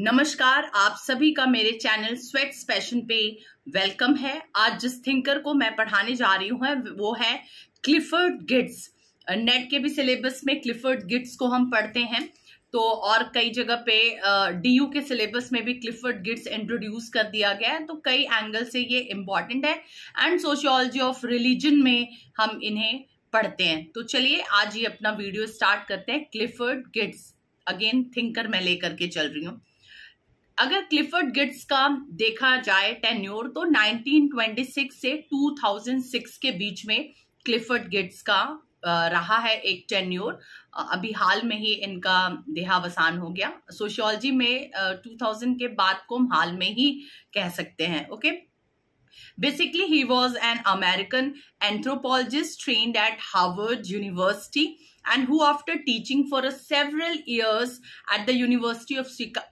नमस्कार आप सभी का मेरे चैनल स्वेट्स फैशन पे वेलकम है आज जिस थिंकर को मैं पढ़ाने जा रही हूँ वो है क्लिफर्ड गिड्स नेट के भी सिलेबस में क्लिफर्ड गिड्स को हम पढ़ते हैं तो और कई जगह पे डीयू के सिलेबस में भी क्लिफर्ड गिड्स इंट्रोड्यूस कर दिया गया है तो कई एंगल से ये इम्पॉर्टेंट है एंड सोशियोलॉजी ऑफ रिलीजन में हम इन्हें पढ़ते हैं तो चलिए आज ये अपना वीडियो स्टार्ट करते हैं क्लिफर्ड गिड्स अगेन थिंकर मैं लेकर के चल रही हूँ अगर क्लिफर्ड गिट्स का देखा जाए टेन्योर तो 1926 से 2006 के बीच में क्लिफर्ड गिट्स का रहा है एक टेन्योर अभी हाल में ही इनका देहावसान हो गया सोशियोलॉजी में 2000 के बाद को हम हाल में ही कह सकते हैं okay basically he was an American anthropologist trained at Harvard University and who after teaching for a several years at the University of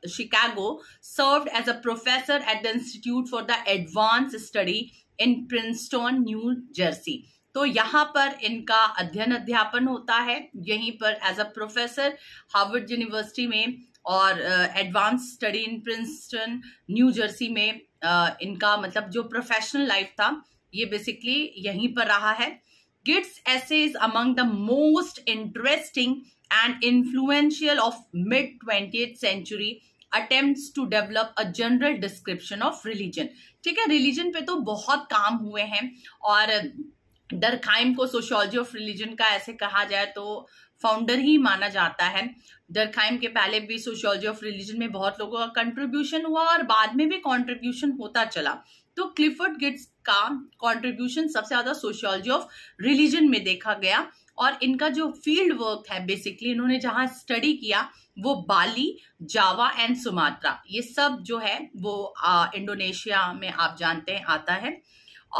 Chicago served as a professor at the Institute for the Advanced Study in Princeton, New Jersey. तो यहाँ पर इनका अध्ययन अध्यापन होता है यहीं पर as a professor Harvard University में और advance study in Princeton New Jersey में uh, इनका मतलब जो प्रोफेशनल लाइफ था ये बेसिकली यहीं पर रहा है Gidd's essay is among the most interesting and influential of mid-20th century attempt to develop a general description of religion ठीक है रिलीजन पे तो बहुत काम हुए हैं और डरखाइम को सोशोलॉजी ऑफ रिलीजन का ऐसे कहा जाए तो फाउंडर ही माना जाता है डरखाइम के पहले भी सोशोलॉजी ऑफ रिलीजन में बहुत लोगों का कंट्रीब्यूशन हुआ और बाद में भी कंट्रीब्यूशन होता चला तो क्लिफर्ड गिट्स का कंट्रीब्यूशन सबसे ज़्यादा सोशियोलॉजी ऑफ रिलीजन में देखा गया और इनका जो फील्ड वर्क है बेसिकली इन्होंने जहाँ स्टडी किया वो बाली जावा एंड सुमात्रा ये सब जो है वो आ, इंडोनेशिया में आप जानते हैं आता है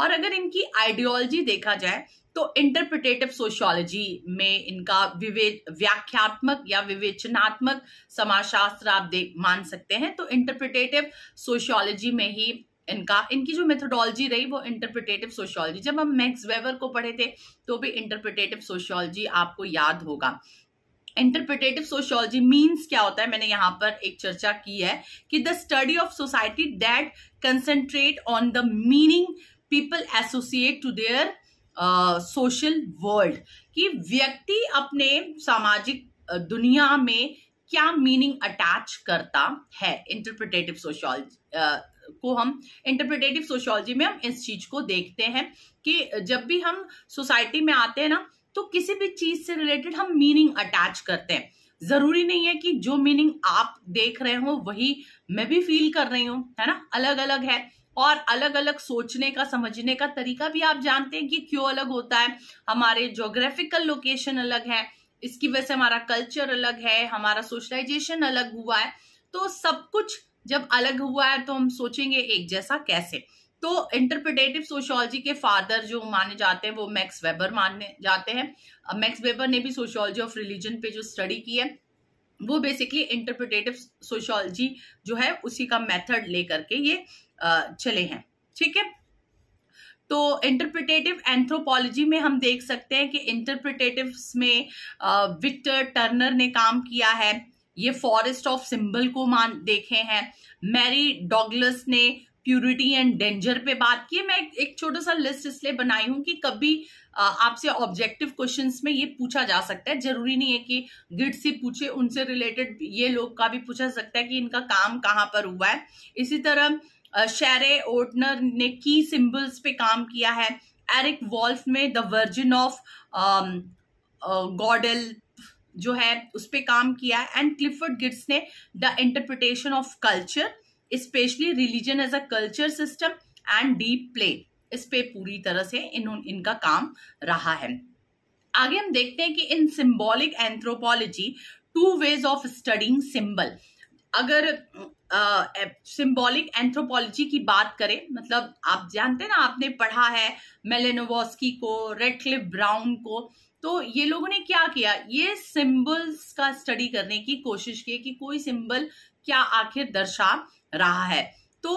और अगर इनकी आइडियोलॉजी देखा जाए तो इंटरप्रिटेटिव सोशियोलॉजी में इनका विवे व्याख्यात्मक या विवेचनात्मक समाजशास्त्र आप देख मान सकते हैं तो इंटरप्रिटेटिव सोशियोलॉजी में ही इनका इनकी जो मेथोडोलॉजी रही वो इंटरप्रिटेटिव सोशियोलॉजी जब हम मैक्स वेवर को पढ़े थे तो भी इंटरप्रिटेटिव सोशियोलॉजी आपको याद होगा इंटरप्रिटेटिव सोशियोलॉजी मीन्स क्या होता है मैंने यहाँ पर एक चर्चा की है कि the study of society that concentrate on the meaning people associate to their social world कि व्यक्ति अपने सामाजिक दुनिया में क्या मीनिंग अटैच करता है इंटरप्रिटेटिव सोशियोलॉजी को हम इंटरप्रिटेटिव सोशोलॉजी में हम इस चीज को देखते हैं कि जब भी हम सोसाइटी में आते हैं ना तो किसी भी चीज से रिलेटेड हम मीनिंग अटैच करते हैं जरूरी नहीं है कि जो मीनिंग आप देख रहे हो वही मैं भी फील कर रही हूँ है ना अलग अलग है और अलग अलग सोचने का समझने का तरीका भी आप जानते हैं कि क्यों अलग होता है हमारे जोग्राफिकल लोकेशन अलग है इसकी वजह से हमारा कल्चर अलग है हमारा सोशलाइजेशन अलग हुआ है तो सब कुछ जब अलग हुआ है तो हम सोचेंगे एक जैसा कैसे तो इंटरप्रिटेटिव सोशोलॉजी के फादर जो माने जाते हैं वो मैक्स वेबर माने जाते हैं मैक्स वेबर ने भी सोशोलॉजी ऑफ रिलीजन पे जो स्टडी की है वो बेसिकली इंटरप्रिटेटिव सोशोलॉजी जो है उसी का मेथड लेकर के ये चले हैं ठीक है तो इंटरप्रिटेटिव एंथ्रोपोलॉजी में हम देख सकते हैं कि इंटरप्रिटेटिव्स में विक्टर टर्नर ने काम किया है ये फॉरेस्ट ऑफ सिंबल को मान देखे हैं मैरी डॉगलस ने प्यूरिटी एंड डेंजर पे बात की मैं एक छोटा सा लिस्ट इसलिए बनाई हूं कि कभी आपसे ऑब्जेक्टिव क्वेश्चंस में ये पूछा जा सकता है जरूरी नहीं है कि गिड से पूछे उनसे रिलेटेड ये लोग का भी पूछा सकता है कि इनका काम कहाँ पर हुआ है इसी तरह शेरे ओटनर ने की सिंबल्स पे काम किया है एरिक वॉल्फ में द वर्जिन ऑफ गॉडल जो है उस पर काम किया है एंड क्लिफर्ड गिट्स ने the interpretation of culture specially religion as a culture system and deep play इस पे पूरी तरह से इन, इनका काम रहा है आगे हम देखते हैं कि in symbolic anthropology two ways of studying symbol अगर सिंबॉलिक uh, एंथ्रोपोलॉजी की बात करें मतलब आप जानते हैं ना आपने पढ़ा है मेलेनोवॉस्की को रेडक्लिफ ब्राउन को तो ये लोगों ने क्या किया ये सिंबल्स का स्टडी करने की कोशिश की कि कोई सिंबल क्या आखिर दर्शा रहा है तो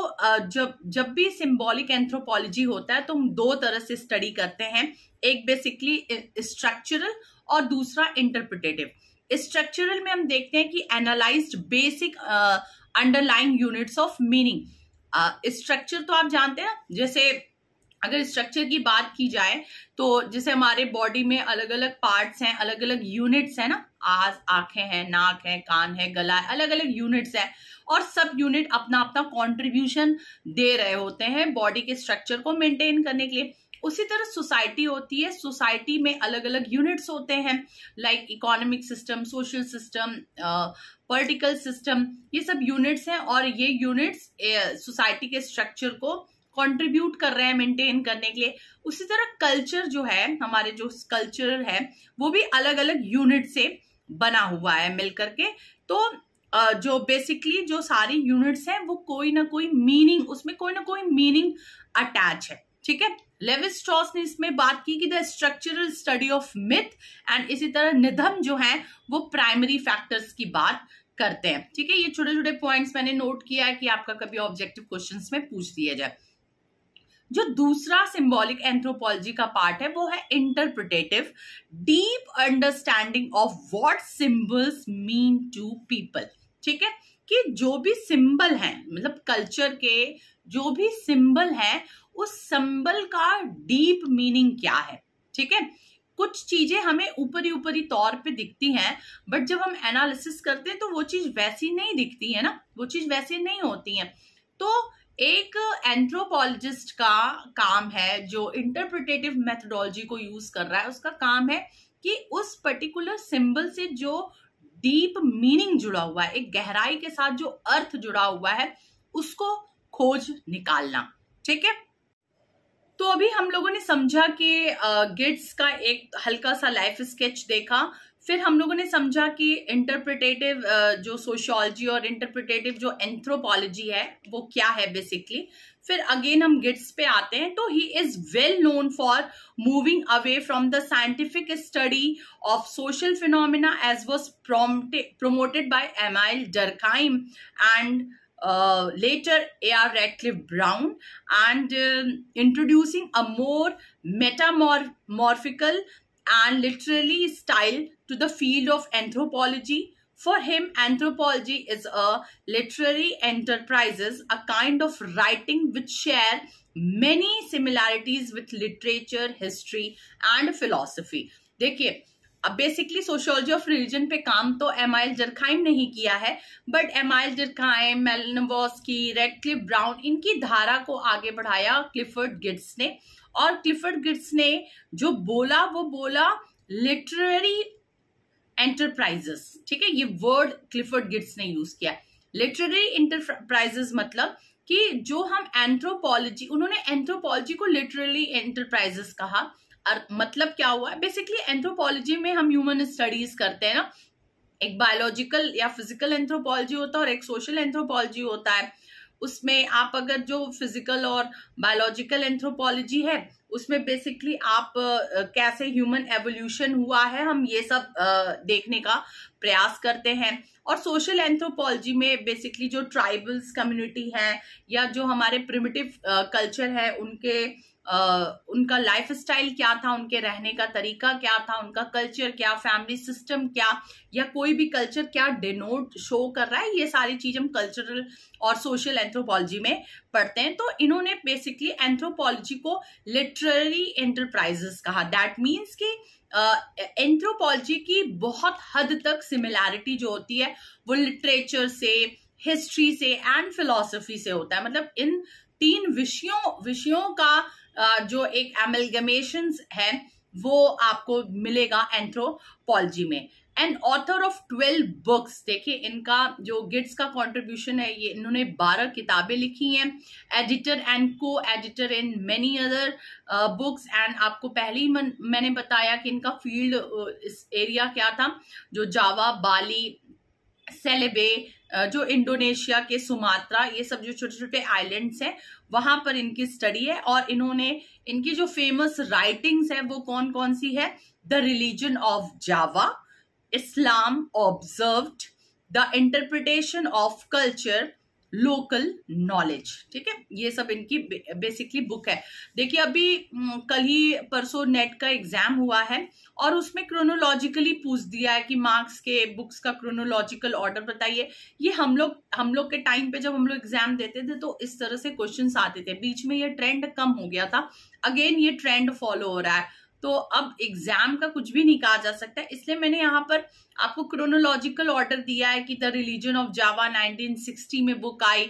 जब जब भी सिंबॉलिक एंथ्रोपोलॉजी होता है तो हम दो तरह से स्टडी करते हैं एक बेसिकली स्ट्रक्चरल और दूसरा इंटरप्रिटेटिव स्ट्रक्चरल में हम देखते हैं कि analyse basic underline units of meaning structure तो आप जानते हैं जैसे अगर स्ट्रक्चर की बात की जाए तो जैसे हमारे बॉडी में अलग अलग पार्ट्स हैं अलग अलग यूनिट्स हैं ना आज आंखें हैं नाक है कान है गला है अलग अलग यूनिट्स हैं और सब यूनिट अपना अपना कंट्रीब्यूशन दे रहे होते हैं बॉडी के स्ट्रक्चर को मेंटेन करने के लिए उसी तरह सोसाइटी होती है सोसाइटी में अलग अलग यूनिट्स होते हैं like economic system social system political system ये सब यूनिट्स हैं और ये यूनिट्स सोसाइटी के स्ट्रक्चर को कंट्रीब्यूट कर रहे हैं मेंटेन करने के लिए उसी तरह कल्चर जो है हमारे जो कल्चर है वो भी अलग अलग यूनिट से बना हुआ है मिलकर के तो जो बेसिकली जो सारी यूनिट्स हैं वो कोई ना कोई मीनिंग उसमें कोई ना कोई मीनिंग अटैच है ठीक है लेविस स्ट्रॉस ने इसमें बात की कि the structural study of myth and इसी तरह निधम जो है वो प्राइमरी फैक्टर्स की बात करते हैं ठीक है ये छोटे छोटे पॉइंट्स मैंने नोट किया है कि आपका कभी ऑब्जेक्टिव क्वेश्चंस में पूछ दिया जाए जो दूसरा सिंबॉलिक एंथ्रोपोलॉजी का पार्ट है वो है interpretive deep understanding of what symbols mean to people ठीक है कि जो भी सिंबल है मतलब कल्चर के जो भी सिंबल है उस सिंबल का डीप मीनिंग क्या है ठीक है कुछ चीजें हमें ऊपरी ऊपरी तौर पे दिखती हैं बट जब हम एनालिसिस करते हैं तो वो चीज वैसी नहीं दिखती है ना वो चीज वैसी नहीं होती है तो एक एंथ्रोपोलॉजिस्ट का काम है जो इंटरप्रिटेटिव मेथडोलॉजी को यूज कर रहा है उसका काम है कि उस पर्टिकुलर सिंबल से जो डीप मीनिंग जुड़ा हुआ है एक गहराई के साथ जो अर्थ जुड़ा हुआ है उसको खोज निकालना ठीक है तो अभी हम लोगों ने समझा कि गिट्स का एक हल्का सा लाइफ स्केच देखा फिर हम लोगों ने समझा कि इंटरप्रिटेटिव uh, जो सोशोलॉजी और इंटरप्रिटेटिव जो एंथ्रोपोलॉजी है वो क्या है बेसिकली फिर अगेन हम गिट्स पे आते हैं तो he is well known for moving away from the scientific study of social phenomena as was promoted by Emile Durkheim and later A R Radcliffe Brown and introducing a more more morphical and literary style to the field of anthropology. For him, anthropology is a literary enterprises, a kind of writing which share many similarities with literature, history and philosophy. dekhiye अब basically sociology of religion पे काम तो M Emile जरखाइम ने ही किया है but Emile Durkheim की red Cliff brown इनकी धारा को आगे बढ़ाया क्लिफर्ड गिट्स ने और क्लिफर्ड गिट्स ने जो बोला वो बोला लिटरेरी एंटरप्राइजेस ठीक है ये वर्ड क्लिफर्ड गिट्स ने यूज किया लिटरेरी एंटरप्राइजेस मतलब कि जो हम एंथ्रोपोलॉजी उन्होंने एंथ्रोपोलॉजी को लिटरली एंटरप्राइजेस कहा और मतलब क्या हुआ बेसिकली एंथ्रोपोलॉजी में हम ह्यूमन स्टडीज करते हैं ना एक बायोलॉजिकल या फिजिकल एंथ्रोपोलॉजी होता है और एक सोशल एंथ्रोपोलॉजी होता है उसमें आप अगर जो फिजिकल और बायोलॉजिकल एंथ्रोपोलॉजी है उसमें बेसिकली आप कैसे ह्यूमन एवोल्यूशन हुआ है हम ये सब देखने का प्रयास करते हैं और सोशल एंथ्रोपोलॉजी में बेसिकली जो ट्राइबल्स कम्युनिटी है या जो हमारे प्रिमिटिव कल्चर है उनके उनका लाइफ स्टाइल क्या था उनके रहने का तरीका क्या था उनका कल्चर क्या फैमिली सिस्टम क्या या कोई भी कल्चर क्या डिनोट शो कर रहा है ये सारी चीज हम कल्चरल और सोशल एंथ्रोपोलॉजी में पढ़ते हैं तो इन्होंने बेसिकली एंथ्रोपोलॉजी को लिटररी एंटरप्राइजेस कहा दैट मीन्स कि एंथ्रोपोलॉजी की बहुत हद तक सिमिलैरिटी जो होती है वो लिटरेचर से हिस्ट्री से एंड फिलोसफी से होता है मतलब इन तीन विषयों विषयों का जो एक एमलगमेशन है वो आपको मिलेगा एंथ्रोपोलॉजी में and author of twelve books देखिए इनका जो गिट्स का कॉन्ट्रीब्यूशन है ये इन्होंने बारह किताबें लिखी हैं editor and co editor in many other books and आपको पहले ही मैंने बताया कि इनका फील्ड uh, इस एरिया क्या था जो जावा बाली सेलेबे जो इंडोनेशिया के सुमात्रा ये सब जो छोटे छोटे आइलैंड्स हैं वहां पर इनकी स्टडी है और इन्होंने इनकी जो फेमस राइटिंग्स है वो कौन कौन सी है the religion of Java Islam observed the interpretation of culture local knowledge ठीक है ये सब इनकी बेसिकली बुक है देखिए अभी कल ही परसों नेट का एग्जाम हुआ है और उसमें क्रोनोलॉजिकली पूछ दिया है कि मार्क्स के बुक्स का क्रोनोलॉजिकल ऑर्डर बताइए ये हम लोग हम लोग के टाइम पे जब हम लोग एग्जाम देते थे तो इस तरह से क्वेश्चन आते थे बीच में ये ट्रेंड कम हो गया था अगेन ये ट्रेंड फॉलो हो रहा है तो अब एग्जाम का कुछ भी नहीं कहा जा सकता है इसलिए मैंने यहाँ पर आपको क्रोनोलॉजिकल ऑर्डर दिया है कि द रिलीजन ऑफ जावा 1960 में बुक आई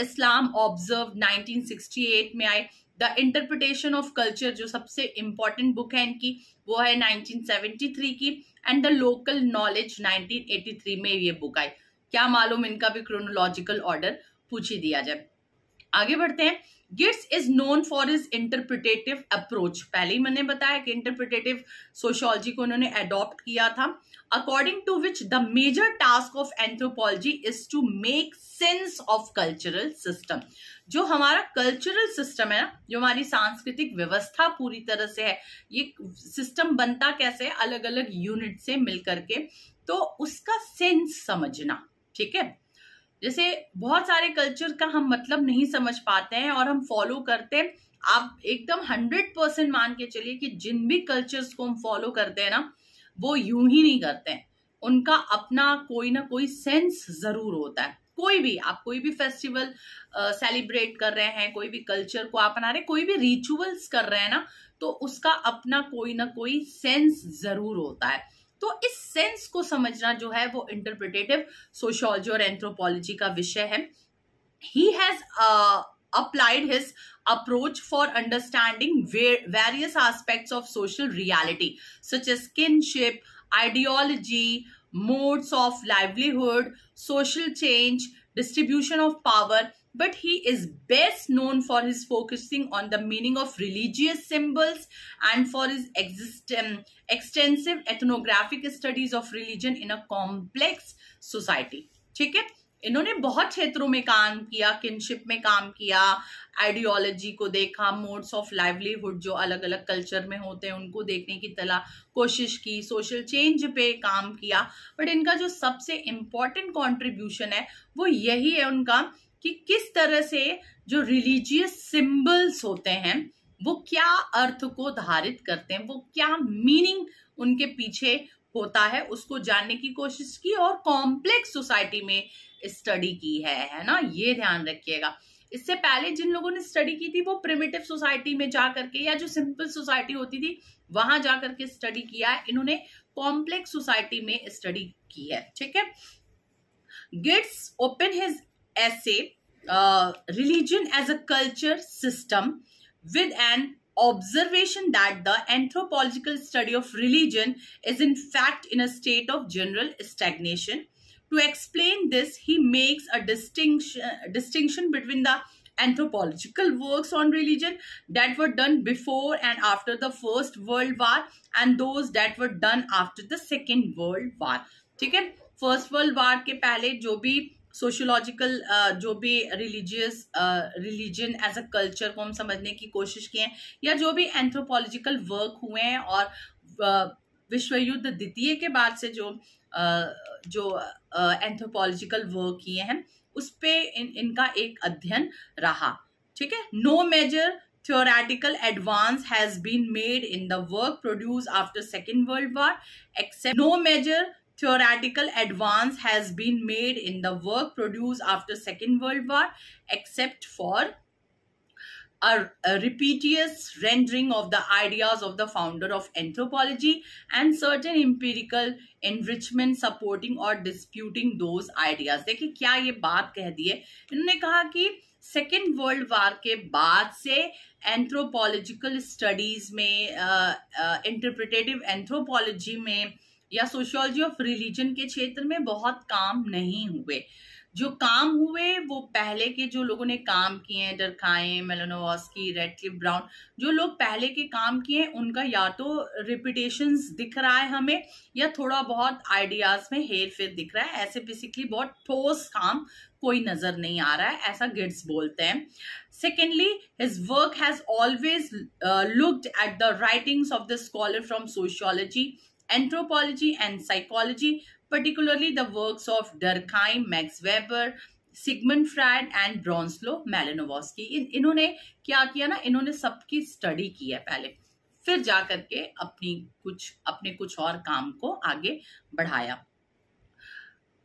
इस्लाम ऑब्जर्व 1968 में आई द इंटरप्रिटेशन ऑफ कल्चर जो सबसे इम्पॉर्टेंट बुक है इनकी वो है 1973 की एंड द लोकल नॉलेज 1983 में ये बुक आई क्या मालूम इनका भी क्रोनोलॉजिकल ऑर्डर पूछ ही दिया जाए आगे बढ़ते हैं Geertz is known for is interpretive approach पहले ही मैंने बताया कि इंटरप्रिटेटिव सोशोलॉजी को उन्होंने अडॉप्ट किया था according to which the major task of anthropology is to make sense of cultural system जो हमारा कल्चरल सिस्टम है ना जो हमारी सांस्कृतिक व्यवस्था पूरी तरह से है ये सिस्टम बनता कैसे अलग अलग यूनिट से मिलकर के तो उसका सेंस समझना ठीक है जैसे बहुत सारे कल्चर का हम मतलब नहीं समझ पाते हैं और हम फॉलो करते हैं आप एकदम हंड्रेड परसेंट मान के चलिए कि जिन भी कल्चर्स को हम फॉलो करते हैं ना वो यूं ही नहीं करते हैं उनका अपना कोई ना कोई सेंस जरूर होता है कोई भी आप कोई भी फेस्टिवल सेलिब्रेट uh, कर रहे हैं कोई भी कल्चर को आप अपना रहे कोई भी रिचुअल्स कर रहे हैं ना तो उसका अपना कोई ना कोई सेंस जरूर होता है तो इस सेंस को समझना जो है वो इंटरप्रिटेटिव सोशोलॉजी और एंथ्रोपोलॉजी का विषय है he has applied his approach for understanding various aspects of social reality such a kinship ideology modes of livelihood social change distribution of power but he is best known for his focusing on the meaning of religious symbols and for his um, extensive ethnographic studies of religion in a complex society ठीक है इन्होंने बहुत क्षेत्रों में काम किया kinship में काम किया आइडियोलॉजी को देखा मोड्स ऑफ लाइवलीहुड जो अलग अलग कल्चर में होते हैं उनको देखने की तला कोशिश की सोशल चेंज पे काम किया बट इनका जो सबसे इम्पॉर्टेंट कॉन्ट्रीब्यूशन है वो यही है उनका कि किस तरह से जो रिलीजियस सिंबल्स होते हैं वो क्या अर्थ को धारित करते हैं वो क्या मीनिंग उनके पीछे होता है उसको जानने की कोशिश की और कॉम्प्लेक्स सोसाइटी में स्टडी की है है ना ये ध्यान रखिएगा इससे पहले जिन लोगों ने स्टडी की थी वो प्रिमेटिव सोसाइटी में जा करके या जो सिंपल सोसाइटी होती थी वहां जा करके स्टडी किया है इन्होंने कॉम्प्लेक्स सोसाइटी में स्टडी की है ठीक है Geertz open his essay, uh, Religion as a Culture System, with an observation that the anthropological study of religion is in fact in a state of general stagnation. To explain this, he makes a distinction, distinction between the anthropological works on religion that were done before and after the First World War and those that were done after the Second World War. ठीक है first world के पहले जो भी sociological uh, जो भी religious religion as a culture को हम समझने की कोशिश किए हैं या जो भी एंथ्रोपोलॉजिकल वर्क हुए हैं और uh, विश्व युद्ध द्वितीय के बाद से जो uh, जो एंथ्रोपोलॉजिकल वर्क किए हैं उस पर इन इनका एक अध्ययन रहा ठीक है no major theoretical advance has been made in the work produce after second world war except no major Theoretical advance has been made in the work produced after Second World War except for a, a rendering of the ideas of the founder of anthropology and certain empirical enrichment supporting or disputing those ideas. देखिए क्या ये बात कह दी है इन्होंने कहा कि second world war के बाद से एंथ्रोपोलॉजिकल स्टडीज में इंटरप्रिटेटिव uh, एंथ्रोपोलॉजी uh, में या सोशियोलॉजी ऑफ रिलीजन के क्षेत्र में बहुत काम नहीं हुए जो काम हुए वो पहले के जो लोगों ने काम किए हैं डरखाए मेलोनोवॉस्की रेडक्लिफ ब्राउन जो लोग पहले के काम किए हैं उनका या तो रिपीटेशन दिख रहा है हमें या थोड़ा बहुत आइडियाज में हेर फेर दिख रहा है ऐसे बेसिकली बहुत ठोस काम कोई नजर नहीं आ रहा है ऐसा गिड्स बोलते हैं secondly his work has always looked at the writings of the scholar from sociology anthropology and psychology, particularly the works of Durkheim, Max Weber, Sigmund Freud and Bronislaw Malinowski इन इन्होंने क्या किया ना इन्होंने सबकी स्टडी की है पहले फिर जा करके अपनी कुछ अपने कुछ और काम को आगे बढ़ाया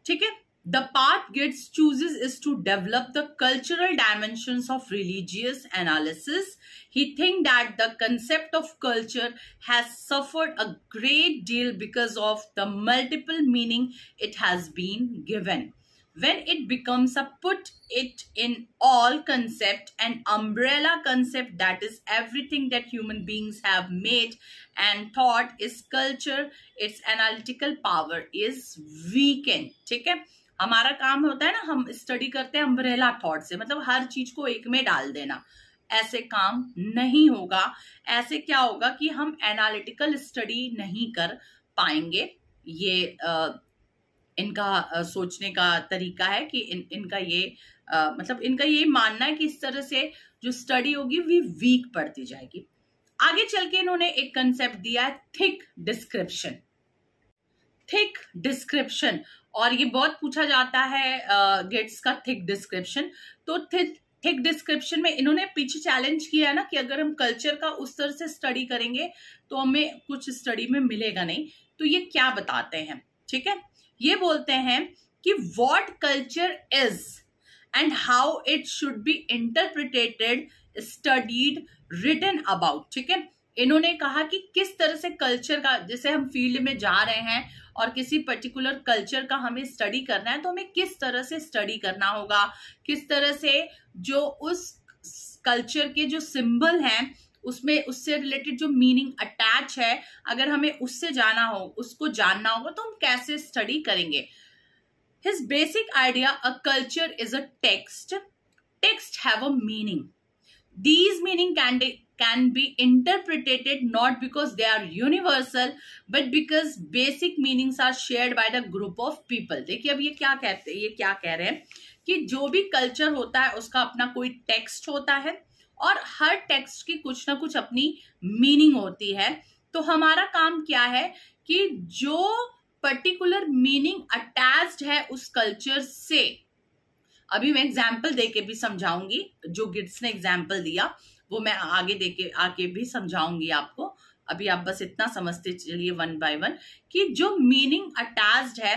ठीक है the path gets chooses is to develop the cultural dimensions of religious analysis. He thinks that the concept of culture has suffered a great deal because of the multiple meaning it has been given. When it becomes a put it in all concept, an umbrella concept that is everything that human beings have made and thought is culture, its analytical power is weakened. Okay? हमारा काम होता है ना हम study करते हैं umbrella thought से मतलब हर चीज को एक में डाल देना ऐसे काम नहीं होगा ऐसे क्या होगा कि हम एनालिटिकल स्टडी नहीं कर पाएंगे ये आ, इनका आ, सोचने का तरीका है कि इन इनका ये आ, मतलब इनका ये मानना है कि इस तरह से जो स्टडी होगी वी वीक पड़ती जाएगी आगे चल के इन्होंने एक कंसेप्ट दिया है थिक डिस्क्रिप्शन थिक डिस्क्रिप्शन और ये बहुत पूछा जाता है गेट्स का थिक डिस्क्रिप्शन तो थिक थिक डिस्क्रिप्शन में इन्होंने पीछे चैलेंज किया है ना कि अगर हम कल्चर का उस तरह से स्टडी करेंगे तो हमें कुछ स्टडी में मिलेगा नहीं तो ये क्या बताते हैं ठीक है ये बोलते हैं कि what culture is and how it should be interpreted studied written about ठीक है इन्होंने कहा कि किस तरह से कल्चर का जैसे हम फील्ड में जा रहे हैं और किसी पर्टिकुलर कल्चर का हमें स्टडी करना है तो हमें किस तरह से स्टडी करना होगा किस तरह से जो उस कल्चर के जो सिंबल हैं उसमें उससे रिलेटेड जो मीनिंग अटैच है अगर हमें उससे जाना हो उसको जानना होगा तो हम कैसे स्टडी करेंगे his basic idea a culture is a text text have a meaning these meaning can can be interpreted not because they are universal but because basic meanings are shared by the group of people देखिए अब ये क्या कहते हैं ये क्या कह रहे हैं कि जो भी कल्चर होता है उसका अपना कोई टेक्स्ट होता है और हर टेक्स्ट की कुछ ना कुछ अपनी मीनिंग होती है तो हमारा काम क्या है कि जो पर्टिकुलर मीनिंग अटैच्ड है उस कल्चर से अभी मैं एग्जाम्पल दे के भी समझाऊंगी जो गिट्स ने एग्जाम्पल दिया वो मैं आगे दे के आके भी समझाऊंगी आपको अभी आप बस इतना समझते चलिए वन बाय वन कि जो मीनिंग अटैच्ड है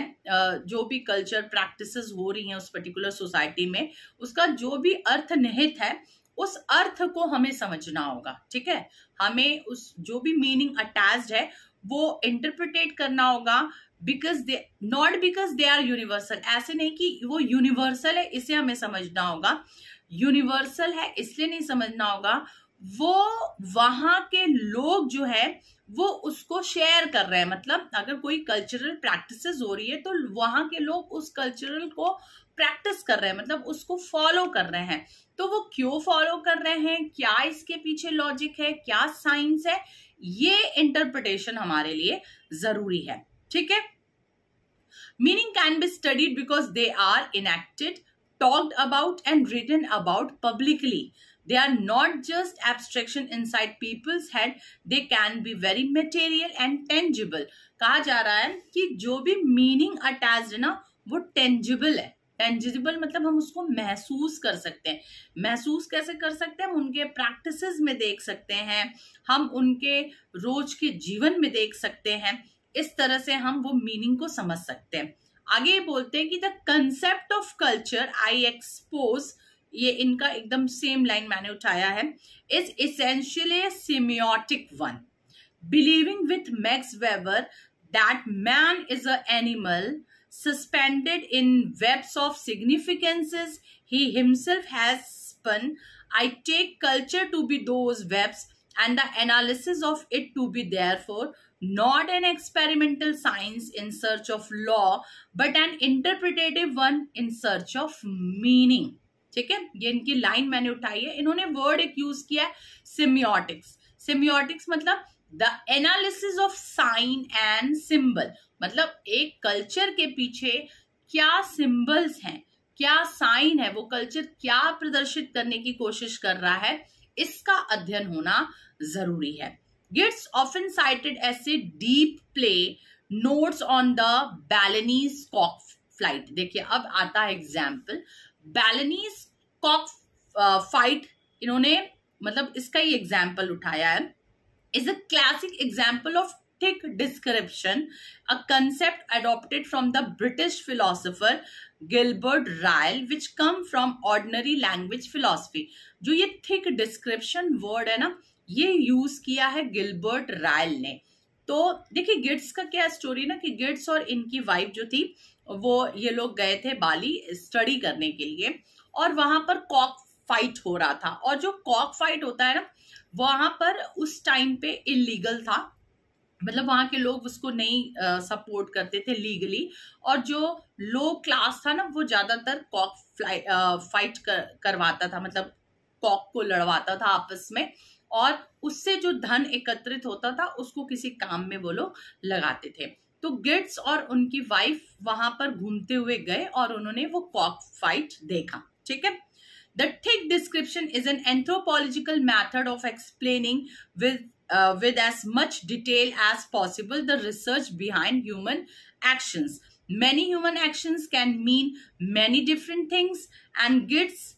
जो भी कल्चर प्रैक्टिसेस हो रही हैं उस पर्टिकुलर सोसाइटी में उसका जो भी अर्थ निहित है उस अर्थ को हमें समझना होगा ठीक है हमें उस जो भी मीनिंग अटैच्ड है वो इंटरप्रिटेट करना होगा because they not because they are universal ऐसे नहीं कि वो यूनिवर्सल है इसे हमें समझना होगा यूनिवर्सल है इसलिए नहीं समझना होगा वो वहां के लोग जो है वो उसको शेयर कर रहे हैं मतलब अगर कोई कल्चरल प्रैक्टिसेस हो रही है तो वहां के लोग उस कल्चरल को प्रैक्टिस कर रहे हैं मतलब उसको फॉलो कर रहे हैं तो वो क्यों फॉलो कर रहे हैं क्या इसके पीछे लॉजिक है क्या साइंस है ये इंटरप्रिटेशन हमारे लिए जरूरी है ठीक है meaning can be studied because they are enacted talked about and written about publicly. They are not just abstraction inside people's head, they can be very material and tangible. कहा जा रहा है कि जो भी मीनिंग अटैच है ना वो टेंजिबल है टेंजिबल मतलब हम उसको महसूस कर सकते हैं महसूस कैसे कर सकते हैं हम उनके प्रैक्टिस में देख सकते हैं हम उनके रोज के जीवन में देख सकते हैं इस तरह से हम वो मीनिंग को समझ सकते हैं आगे बोलते हैं कि the concept of culture I expose ये इनका एकदम सेम लाइन मैंने उठाया है is essentially semiotic one believing with Max Weber that man is a animal suspended in webs of significances he himself has spun I take culture to be those webs and the analysis of it to be there for not an experimental science in search of law but an interpretative one in search of meaning ठीक है ये इनकी line मैंने उठाई है इन्होंने word एक use किया है सिम्योटिक्स सिम्योटिक्स मतलब the analysis of sign and symbol मतलब एक कल्चर के पीछे क्या सिंबल्स हैं क्या साइन है वो कल्चर क्या प्रदर्शित करने की कोशिश कर रहा है इसका अध्ययन होना जरूरी है gets often cited as a deep play notes on the Balinese cock flight dekhiye ab aata hai example balinese cock uh, fight inhone matlab iska hi example uthaya hai is a classic example of thick description, a concept adopted from the British philosopher Gilbert Ryle, which come from ordinary language philosophy. jo ye thick description word hai na ये use किया है Gilbert royal ने तो देखिए गिट्स का क्या story ना कि गिट्स और इनकी वाइफ जो थी वो ये लोग गए थे बाली स्टडी करने के लिए और वहां पर कॉक फाइट हो रहा था और जो कॉक फाइट होता है ना वहां पर उस टाइम पे इलीगल था मतलब वहां के लोग उसको नहीं सपोर्ट करते थे लीगली और जो लो क्लास था ना वो ज़्यादातर कॉक फाइट कर, करवाता था मतलब कॉक को लड़वाता था आपस में और उससे जो धन एकत्रित होता था उसको किसी काम में वो लोग लगाते थे तो गेट्स और उनकी वाइफ वहां पर घूमते हुए गए और उन्होंने वो कॉक फाइट देखा ठीक है the thick description is an anthropological method of explaining with with as much detail as possible the research behind human actions many human actions can mean many different things and Geertz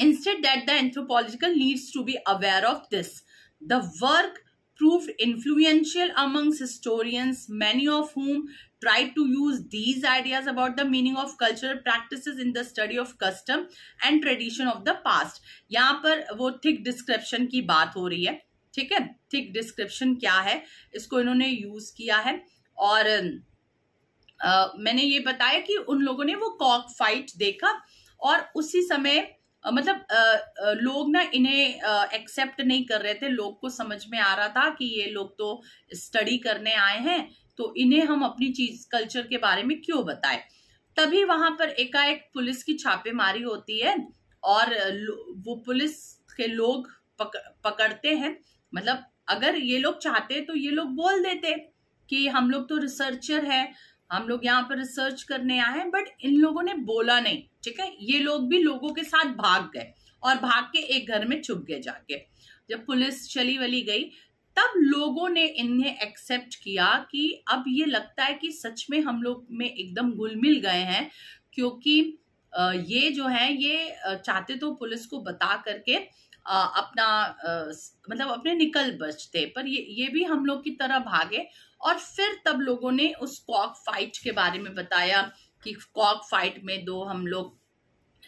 Instead that the anthropological needs to be aware of this. The work proved influential amongst historians, many of whom tried to use these ideas about the meaning of cultural practices in the study of custom and tradition of the past. yahan par wo thick description ki baat ho rahi hai theek hai thick description kya hai isko inhone use kiya hai aur Uh, मैंने ये बताया कि उन लोगों ने वो Kock fight देखा और उसी समय मतलब लोग ना इन्हें एक्सेप्ट नहीं कर रहे थे लोग को समझ में आ रहा था कि ये लोग तो स्टडी करने आए हैं तो इन्हें हम अपनी चीज कल्चर के बारे में क्यों बताएं तभी वहां पर एकाएक पुलिस की छापेमारी होती है और वो पुलिस के लोग पक, पकड़ते हैं मतलब अगर ये लोग चाहते तो ये लोग बोल देते कि हम लोग तो रिसर्चर हैं हम लोग यहाँ पर रिसर्च करने आए हैं बट इन लोगों ने बोला नहीं ठीक है ये लोग भी लोगों के साथ भाग गए और भाग के एक घर में छुप गए जाके जब पुलिस चली वली गई तब लोगों ने इन्हें एक्सेप्ट किया कि अब ये लगता है कि सच में हम लोग में एकदम घुल मिल गए हैं क्योंकि ये जो है ये चाहते तो पुलिस को बता करके अपना मतलब अपने निकल बचते पर ये ये भी हम लोग की तरह भागे और फिर तब लोगों ने उस कॉक फाइट के बारे में बताया कि कॉक फाइट में दो हम लोग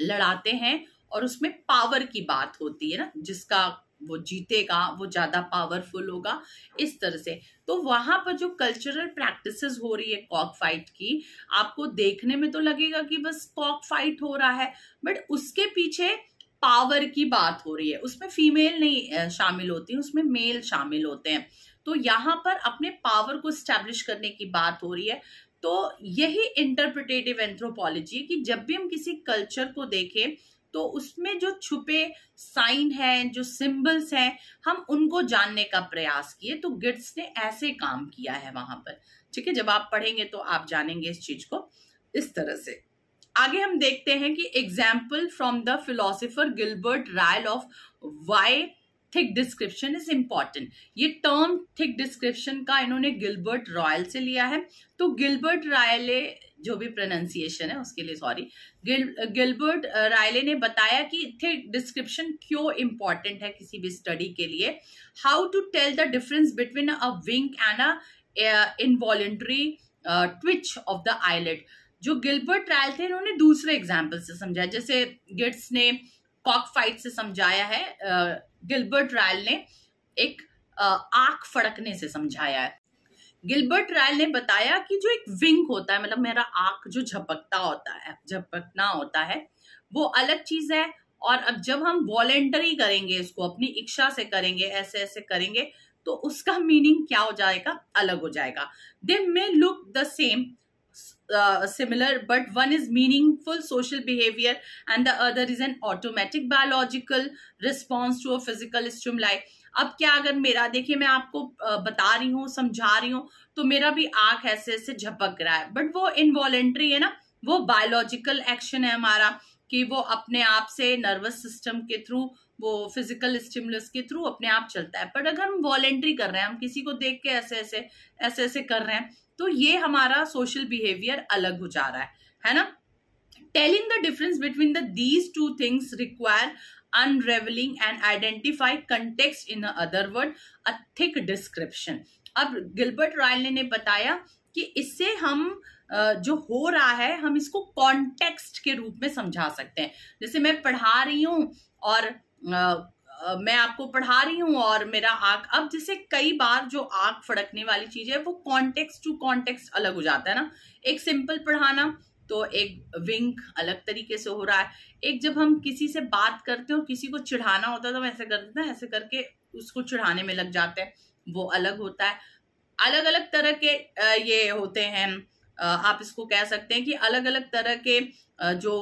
लड़ाते हैं और उसमें पावर की बात होती है ना जिसका वो जीतेगा वो ज़्यादा पावरफुल होगा इस तरह से तो वहां पर जो कल्चरल प्रैक्टिसेस हो रही है कॉक फाइट की आपको देखने में तो लगेगा कि बस कॉक फाइट हो रहा है बट उसके पीछे पावर की बात हो रही है उसमें फीमेल नहीं शामिल होती उसमें मेल शामिल होते हैं तो यहाँ पर अपने पावर को स्टैब्लिश करने की बात हो रही है तो यही इंटरप्रिटेटिव एंथ्रोपोलॉजी है कि जब भी हम किसी कल्चर को देखें तो उसमें जो छुपे साइन है जो सिंबल्स हैं हम उनको जानने का प्रयास किए तो गिट्स ने ऐसे काम किया है वहां पर ठीक है जब आप पढ़ेंगे तो आप जानेंगे इस चीज को इस तरह से आगे हम देखते हैं कि example from the philosopher Gilbert Ryle of why thick description is important ये टर्म थिक डिस्क्रिप्शन का इन्होंने गिलबर्ट रॉयल से लिया है तो गिलबर्ट रायले जो भी प्रोनाउंसिएशन है उसके लिए सॉरी गिल गिलबर्ट रायले ने बताया कि थिक डिस्क्रिप्शन क्यों इम्पॉर्टेंट है किसी भी स्टडी के लिए how to tell the difference between a wink and a involuntary twitch of the eyelid जो गिलबर्ट ट्रायल थे इन्होंने दूसरे एग्जाम्पल से समझाया जैसे गिट्स ने कॉक फाइट से समझाया है गिलबर्ट रायल ने एक आंख फड़कने से समझाया है गिलबर्ट रायल ने बताया कि जो एक विंग होता है मतलब मेरा आंख जो झपकता होता है झपकना होता है वो अलग चीज है और अब जब हम वॉलेंटरी करेंगे इसको अपनी इच्छा से करेंगे ऐसे ऐसे करेंगे तो उसका मीनिंग क्या हो जाएगा अलग हो जाएगा they may look the same uh, similar but one is meaningful social behavior and the other is an automatic biological response to a physical stimuli अब क्या अगर मेरा देखिए मैं आपको बता रही हूँ समझा रही हूँ तो मेरा भी आंख ऐसे ऐसे झपक रहा है बट वो इनवॉलेंट्री है ना वो बायोलॉजिकल एक्शन है हमारा कि वो अपने आप से नर्वस सिस्टम के थ्रू वो फिजिकल स्टिमुलस के थ्रू अपने आप चलता है बट अगर हम वॉलेंट्री कर रहे हैं हम किसी को देख के ऐसे ऐसे ऐसे ऐसे कर रहे हैं तो ये हमारा सोशल बिहेवियर अलग हो जा रहा है है ना telling the difference between the these two things require unravelling and identify contexts in other word a thick description अब गिलबर्ट रॉयल ने बताया कि इससे हम जो हो रहा है हम इसको कॉन्टेक्स्ट के रूप में समझा सकते हैं जैसे मैं पढ़ा रही हूँ और आ, मैं आपको पढ़ा रही हूँ और मेरा आग अब जैसे कई बार जो आग फड़कने वाली चीज है वो कॉन्टेक्स्ट टू कॉन्टेक्स्ट अलग हो जाता है ना एक सिंपल पढ़ाना तो एक विंक अलग तरीके से हो रहा है एक जब हम किसी से बात करते हैं और किसी को चिढ़ाना होता है तो हम ऐसे कर देते हैं ऐसे करके उसको चिढ़ाने में लग जाते हैं वो अलग होता है अलग अलग तरह के ये होते हैं आप इसको कह सकते हैं कि अलग अलग तरह के जो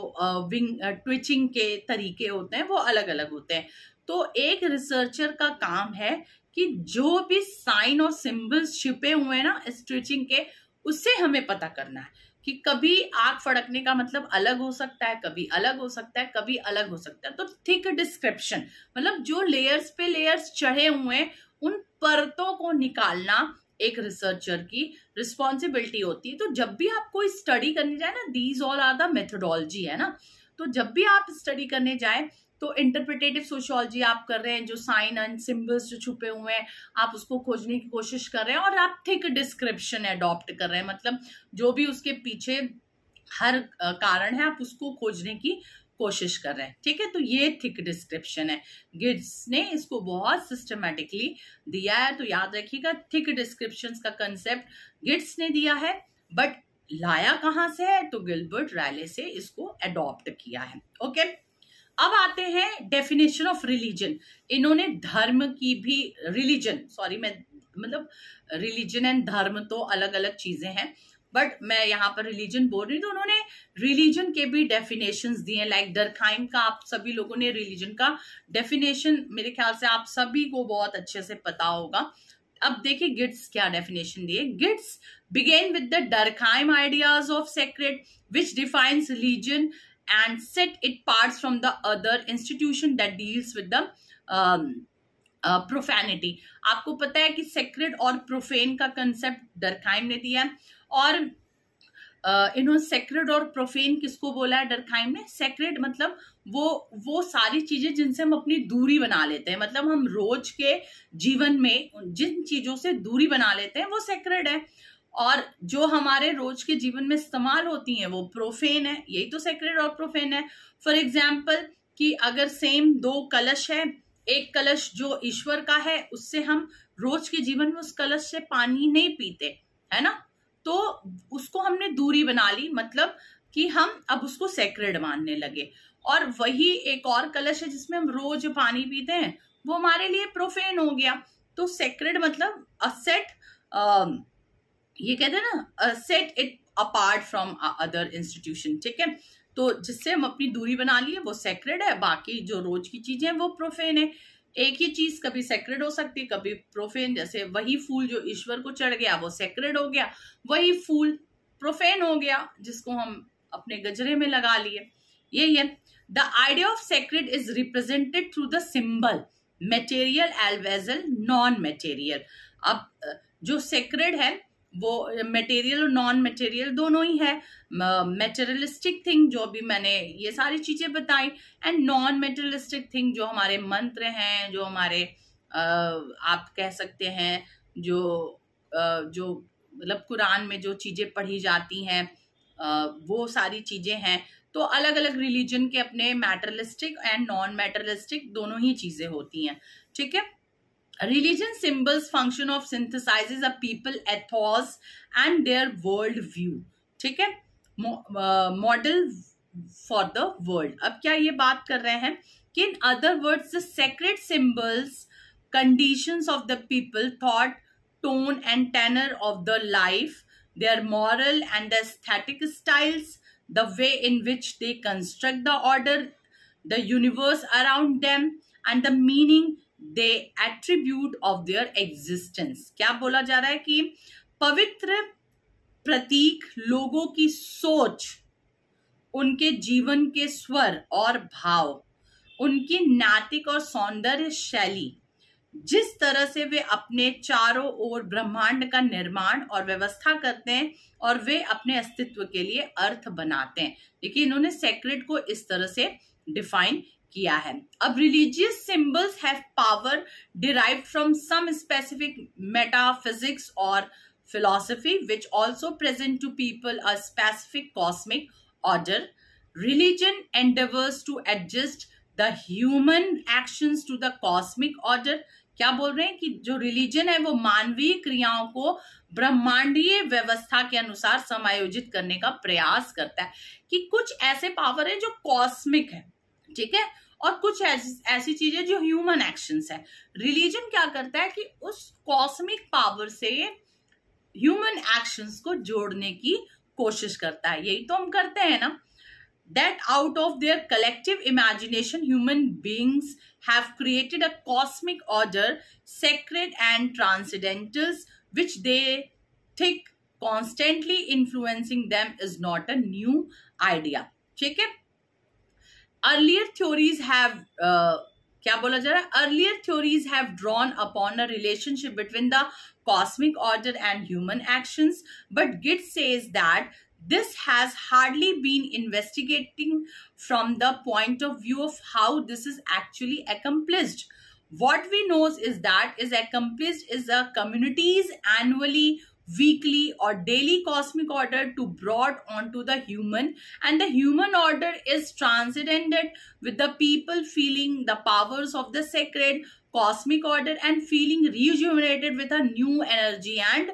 विंग ट्विचिंग के तरीके होते हैं वो अलग अलग होते हैं तो एक रिसर्चर का काम है कि जो भी साइन और सिंबल्स छिपे हुए हैं ना स्ट्रिचिंग के उससे हमें पता करना है कि कभी आग फड़कने का मतलब अलग हो सकता है कभी अलग हो सकता है कभी अलग हो सकता है तो थिक डिस्क्रिप्शन मतलब जो लेयर्स पे लेयर्स चढ़े हुए हैं उन परतों को निकालना एक रिसर्चर की रिस्पॉन्सिबिलिटी होती है तो जब भी आप कोई स्टडी करने जाए ना these all are the methodology है ना तो जब भी आप स्टडी करने जाए तो इंटरप्रिटेटिव सोशियोलॉजी आप कर रहे हैं जो साइन एंड सिम्बल्स जो छुपे हुए हैं आप उसको खोजने की कोशिश कर रहे हैं और आप थिक डिस्क्रिप्शन एडॉप्ट कर रहे हैं मतलब जो भी उसके पीछे हर कारण है आप उसको खोजने की कोशिश कर रहे हैं ठीक है तो ये थिक डिस्क्रिप्शन है गिड्स ने इसको बहुत सिस्टमेटिकली दिया है तो याद रखिएगा थिक डिस्क्रिप्शन का कंसेप्ट गिड्स ने दिया है बट लाया कहाँ से है तो गिलबर्ट रैले से इसको एडॉप्ट किया है ओके अब आते हैं डेफिनेशन ऑफ रिलीजन इन्होंने धर्म की भी रिलीजन सॉरी मैं मतलब रिलीजन एंड धर्म तो अलग अलग चीजें हैं बट मैं यहाँ पर रिलीजन बोल रही तो उन्होंने रिलीजन के भी डेफिनेशन दिए लाइक डरखाइम का आप सभी लोगों ने रिलीजन का डेफिनेशन मेरे ख्याल से आप सभी को बहुत अच्छे से पता होगा अब देखिए गिट्स क्या डेफिनेशन दिए Geertz begin with the Durkheim ideas of sacred which defines religion and set it part from the other institution that deals with the profanity आपको पता है कि सेक्रेड और प्रोफेन का कंसेप्ट डरखाइम ने दिया है और इन्होंने सेक्रेड और प्रोफेन किसको बोला है डरखाइम ने सेक्रेड मतलब वो वो सारी चीजें जिनसे हम अपनी दूरी बना लेते हैं मतलब हम रोज के जीवन में जिन चीजों से दूरी बना लेते हैं वो सेक्रेड है और जो हमारे रोज के जीवन में इस्तेमाल होती हैं वो प्रोफेन है यही तो सेक्रेड और प्रोफेन है फॉर एग्जाम्पल कि अगर सेम दो कलश है एक कलश जो ईश्वर का है उससे हम रोज के जीवन में उस कलश से पानी नहीं पीते है ना तो उसको हमने दूरी बना ली मतलब कि हम अब उसको सेक्रेड मानने लगे और वही एक और कलश है जिसमें हम रोज पानी पीते हैं वो हमारे लिए प्रोफेन हो गया तो सेक्रेड मतलब असेट um, ये कहते हैं ना set it apart from other institution ठीक है तो जिससे हम अपनी दूरी बना लिए वो सेक्रेड है बाकी जो रोज की चीजें हैं वो प्रोफेन है एक ही चीज कभी सेक्रेड हो सकती है कभी प्रोफेन जैसे वही फूल जो ईश्वर को चढ़ गया वो सेक्रेड हो गया वही फूल प्रोफेन हो गया जिसको हम अपने गजरे में लगा लिए यही है the idea of sacred is represented through the symbol material always non material अब जो सेक्रेड है वो मटेरियल और नॉन मटेरियल दोनों ही है मटेरियलिस्टिक थिंग जो भी मैंने ये सारी चीज़ें बताई एंड नॉन मेटेरियलिस्टिक थिंग जो हमारे मंत्र हैं जो हमारे आप कह सकते हैं जो जो मतलब कुरान में जो चीज़ें पढ़ी जाती हैं वो सारी चीज़ें हैं तो अलग अलग रिलीजन के अपने मैटरलिस्टिक एंड नॉन मैटरलिस्टिक दोनों ही चीज़ें होती हैं ठीक है Religion symbols function of synthesizes a people ethos and their world view. ठीक है मॉडल फॉर द वर्ल्ड अब क्या ये बात कर रहे हैं कि the other words the sacred symbols conditions of the people thought tone and tenor their moral and the aesthetic styles, the way in which they construct the order, the universe around them, and the meaning they attribute of their existence क्या बोला जा रहा है कि पवित्र प्रतीक लोगों की सोच उनके जीवन के स्वर और भाव उनकी नैतिक और सौंदर्य शैली जिस तरह से वे अपने चारों ओर ब्रह्मांड का निर्माण और व्यवस्था करते हैं और वे अपने अस्तित्व के लिए अर्थ बनाते हैं देखिए इन्होंने सेक्रेट को इस तरह से डिफाइन किया है अब religious symbols have power derive from some specific metaphysics और philosophy which also present to people a specific cosmic order religion endeavours to adjust the human action to the cosmic order क्या बोल रहे हैं कि जो रिलीजन है वो मानवीय क्रियाओं को ब्रह्मांडीय व्यवस्था के अनुसार समायोजित करने का प्रयास करता है कि कुछ ऐसे पावर है जो कॉस्मिक है ठीक है और कुछ ऐसी चीजें जो ह्यूमन एक्शन है रिलीजन क्या करता है कि उस कॉस्मिक पावर से ह्यूमन एक्शंस को जोड़ने की कोशिश करता है यही तो हम करते हैं ना that out of their collective imagination human beings have created a cosmic order sacred and transcendentals which they think constantly influencing them is not a new idea ठीक है earlier theories have uh, क्या बोला जा रहा है earlier theories have drawn upon a relationship between the cosmic order and human actions but गिट this has hardly been investigating from the point of view of how this is actually accomplished what we know is that is accomplished is a community's annually weekly or daily cosmic order to brought onto the human and the human order is transcended with the people feeling the powers of the sacred cosmic order and feeling rejuvenated with a new energy and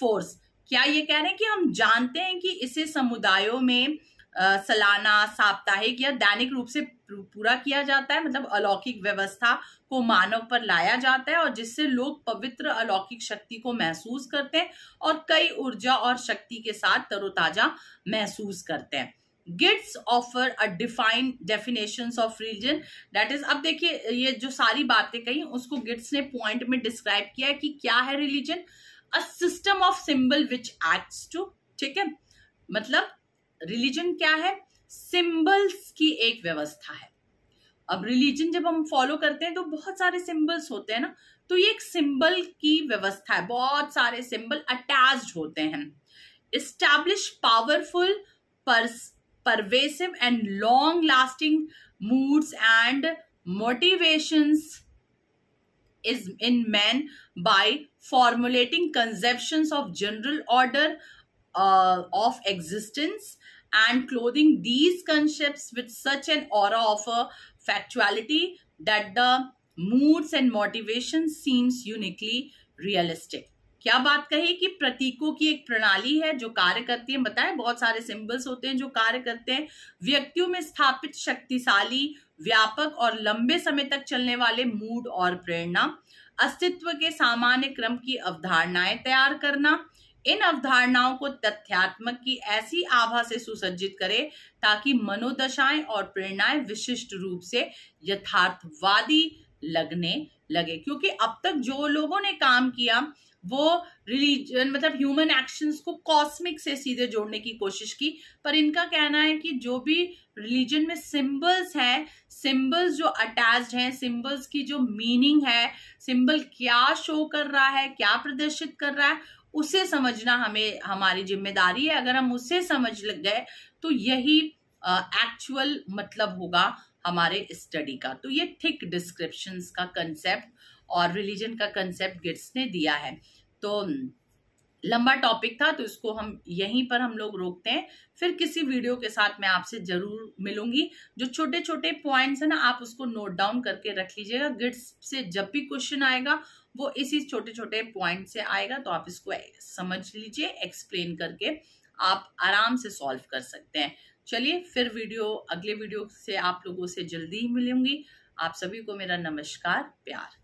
force क्या ये कह रहे हैं कि हम जानते हैं कि इसे समुदायों में सालाना साप्ताहिक या दैनिक रूप से पूरा किया जाता है मतलब अलौकिक व्यवस्था को मानव पर लाया जाता है और जिससे लोग पवित्र अलौकिक शक्ति को महसूस करते हैं और कई ऊर्जा और शक्ति के साथ तरोताजा महसूस करते हैं Geertz offer a defined definition of religion that is अब देखिए ये जो सारी बातें कही उसको गिट्स ने पॉइंट में डिस्क्राइब किया है कि क्या है religion a system of symbol which acts to ठीक है मतलब रिलीजन क्या है सिंबल्स की एक व्यवस्था है अब रिलीजन जब हम फॉलो करते हैं तो बहुत सारे सिंबल्स होते हैं ना तो ये एक सिंबल की व्यवस्था है बहुत सारे सिंबल अटैच होते हैं establish powerful pervasive and long lasting moods and motivations is in man by formulating conceptions of general order of existence and clothing these concepts with such an aura of a factuality that the moods and motivation seems uniquely realistic क्या बात कही कि प्रतीकों की एक प्रणाली है जो कार्य करती है बताएं बहुत सारे सिंबल्स होते हैं जो कार्य करते हैं व्यक्तियों में स्थापित शक्तिशाली व्यापक और लंबे समय तक चलने वाले मूड और प्रेरणा अस्तित्व के सामान्य क्रम की अवधारणाएं तैयार करना इन अवधारणाओं को तथ्यात्मक की ऐसी आभा से सुसज्जित करें ताकि मनोदशाएं और प्रेरणाएं विशिष्ट रूप से यथार्थवादी लगने लगे क्योंकि अब तक जो लोगों ने काम किया वो रिलीजन मतलब ह्यूमन एक्शंस को कॉस्मिक से सीधे जोड़ने की कोशिश की पर इनका कहना है कि जो भी रिलीजन में सिंबल्स हैं सिंबल्स जो अटैच्ड हैं सिंबल्स की जो मीनिंग है सिंबल क्या शो कर रहा है क्या प्रदर्शित कर रहा है उसे समझना हमें हमारी जिम्मेदारी है अगर हम उसे समझ लग गए तो यही एक्चुअल मतलब होगा हमारे स्टडी का तो ये थिक डिस्क्रिप्शन का कंसेप्ट और रिलीजन का कंसेप्ट गिट्स ने दिया है तो लंबा टॉपिक था तो इसको हम यहीं पर हम लोग रोकते हैं फिर किसी वीडियो के साथ मैं आपसे जरूर मिलूंगी जो छोटे छोटे पॉइंट्स हैं ना आप उसको नोट डाउन करके रख लीजिएगा गिट्स से जब भी क्वेश्चन आएगा वो इसी छोटे छोटे पॉइंट से आएगा तो आप इसको समझ लीजिए एक्सप्लेन करके आप आराम से सॉल्व कर सकते हैं चलिए फिर वीडियो अगले वीडियो से आप लोगों से जल्दी ही मिलूंगी आप सभी को मेरा नमस्कार प्यार